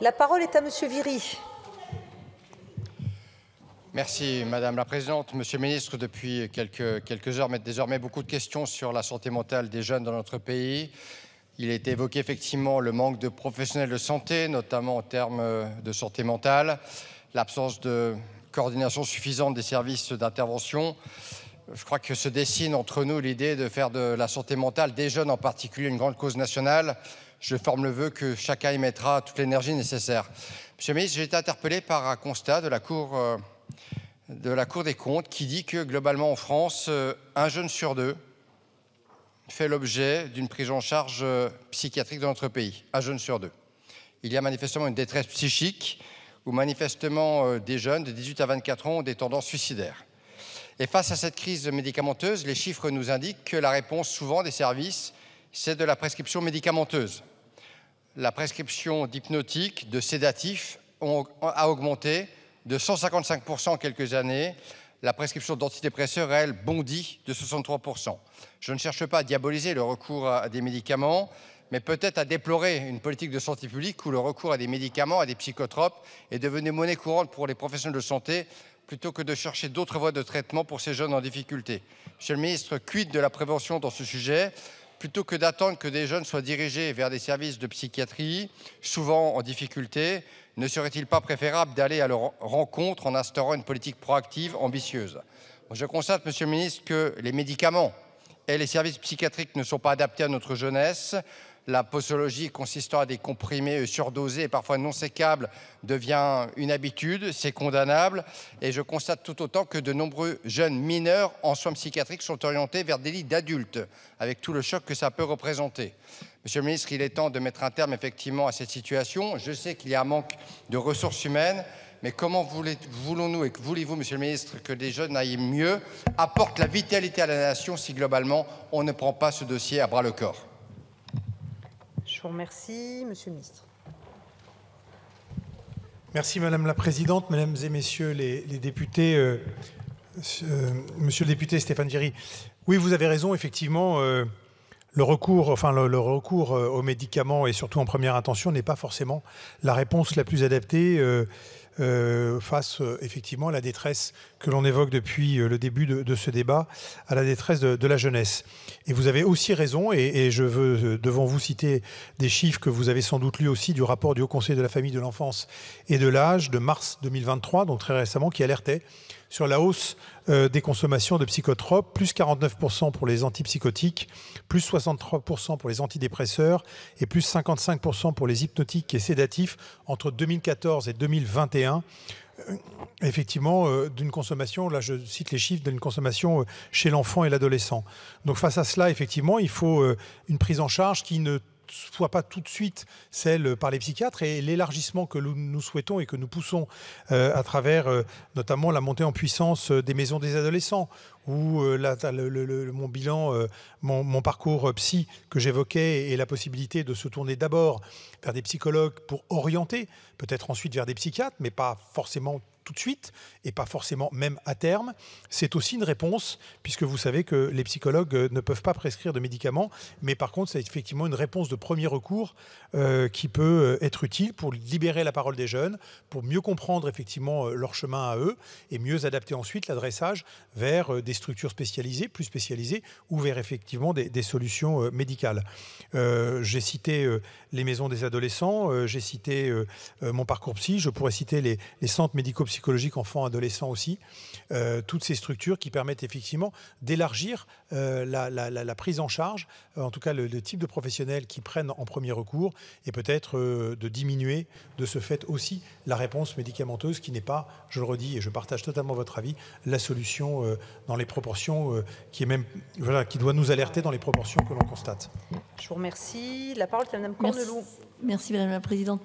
La parole est à Monsieur Viry. Merci Madame la Présidente. Monsieur le Ministre, depuis quelques, quelques heures, mettent désormais beaucoup de questions sur la santé mentale des jeunes dans notre pays. Il a été évoqué effectivement le manque de professionnels de santé, notamment en termes de santé mentale, l'absence de coordination suffisante des services d'intervention, je crois que se dessine entre nous l'idée de faire de la santé mentale des jeunes en particulier une grande cause nationale. Je forme le vœu que chacun y mettra toute l'énergie nécessaire. Monsieur le ministre, j'ai été interpellé par un constat de la Cour, euh, des comptes qui dit que globalement en France, euh, un jeune sur deux fait l'objet d'une prise en charge euh, psychiatrique dans notre pays. Un jeune sur deux. Il y a manifestement une détresse psychique où manifestement des jeunes de 18 à 24 ans ont des tendances suicidaires. Et face à cette crise médicamenteuse, les chiffres nous indiquent que la réponse souvent des services, c'est de la prescription médicamenteuse. La prescription d'hypnotiques, de sédatifs a augmenté de 155% en quelques années. La prescription d'antidépresseurs, elle, bondit de 63%. Je ne cherche pas à diaboliser le recours à des médicaments, mais peut-être à déplorer une politique de santé publique où le recours à des médicaments, à des psychotropes est devenu monnaie courante pour les professionnels de santé plutôt que de chercher d'autres voies de traitement pour ces jeunes en difficulté. Monsieur le ministre, quid de la prévention dans ce sujet Plutôt que d'attendre que des jeunes soient dirigés vers des services de psychiatrie, souvent en difficulté, ne serait-il pas préférable d'aller à leur rencontre en instaurant une politique proactive, ambitieuse Je constate, Monsieur le ministre, que les médicaments et les services psychiatriques ne sont pas adaptés à notre jeunesse la posologie consistant à des comprimés surdosés et parfois non sécables devient une habitude, c'est condamnable. Et je constate tout autant que de nombreux jeunes mineurs en soins psychiatriques sont orientés vers des lits d'adultes, avec tout le choc que ça peut représenter. Monsieur le ministre, il est temps de mettre un terme effectivement à cette situation. Je sais qu'il y a un manque de ressources humaines. Mais comment voulons-nous et voulez-vous, Monsieur le Ministre, que les jeunes aillent mieux, apportent la vitalité à la nation si globalement on ne prend pas ce dossier à bras le corps je vous remercie, Monsieur le Ministre. Merci Madame la Présidente, Mesdames et Messieurs les, députés. Euh, euh, monsieur le député Stéphane Géry, oui, vous avez raison, effectivement, euh, le recours, enfin, le, recours aux médicaments et surtout en première intention n'est pas forcément la réponse la plus adaptée face effectivement à la détresse que l'on évoque depuis euh, le début de, ce débat, à la détresse de, la jeunesse. Et vous avez aussi raison, et, je veux euh, devant vous citer des chiffres que vous avez sans doute lus aussi du rapport du Haut Conseil de la famille, de l'enfance et de l'âge de mars 2023, donc très récemment, qui alertait sur la hausse euh, des consommations de psychotropes, plus 49% pour les antipsychotiques, plus 63% pour les antidépresseurs et plus 55% pour les hypnotiques et sédatifs entre 2014 et 2021. Euh, effectivement euh, d'une consommation, là je cite les chiffres, d'une consommation euh, chez l'enfant et l'adolescent. Donc face à cela, effectivement, il faut une prise en charge qui ne soit pas tout de suite celle par les psychiatres et l'élargissement que nous souhaitons et que nous poussons euh, à travers euh, notamment la montée en puissance euh, des maisons des adolescents ou mon bilan, mon, mon, parcours psy que j'évoquais et la possibilité de se tourner d'abord vers des psychologues pour orienter, peut-être ensuite vers des psychiatres, mais pas forcément tout de suite et pas forcément même à terme. C'est aussi une réponse, puisque vous savez que les psychologues euh, ne peuvent pas prescrire de médicaments, mais par contre, c'est effectivement une réponse de premier recours euh, qui peut euh, être utile pour libérer la parole des jeunes, pour mieux comprendre effectivement leur chemin à eux et mieux adapter ensuite l'adressage vers des structures spécialisées, plus spécialisées, ou vers effectivement des, solutions médicales. j'ai cité les maisons des adolescents, j'ai cité mon parcours psy, je pourrais citer les, les centres médico-psychologiques psychologique enfant-adolescent aussi, euh, toutes ces structures qui permettent effectivement d'élargir euh, la, prise en charge, euh, en tout cas le, type de professionnels qui prennent en premier recours, et peut-être de diminuer de ce fait aussi la réponse médicamenteuse qui n'est pas, je le redis, et je partage totalement votre avis, la solution dans les proportions qui est même voilà, qui doit nous alerter dans les proportions que l'on constate. Je vous remercie. La parole est à Mme Cornelou Merci, Madame la Présidente,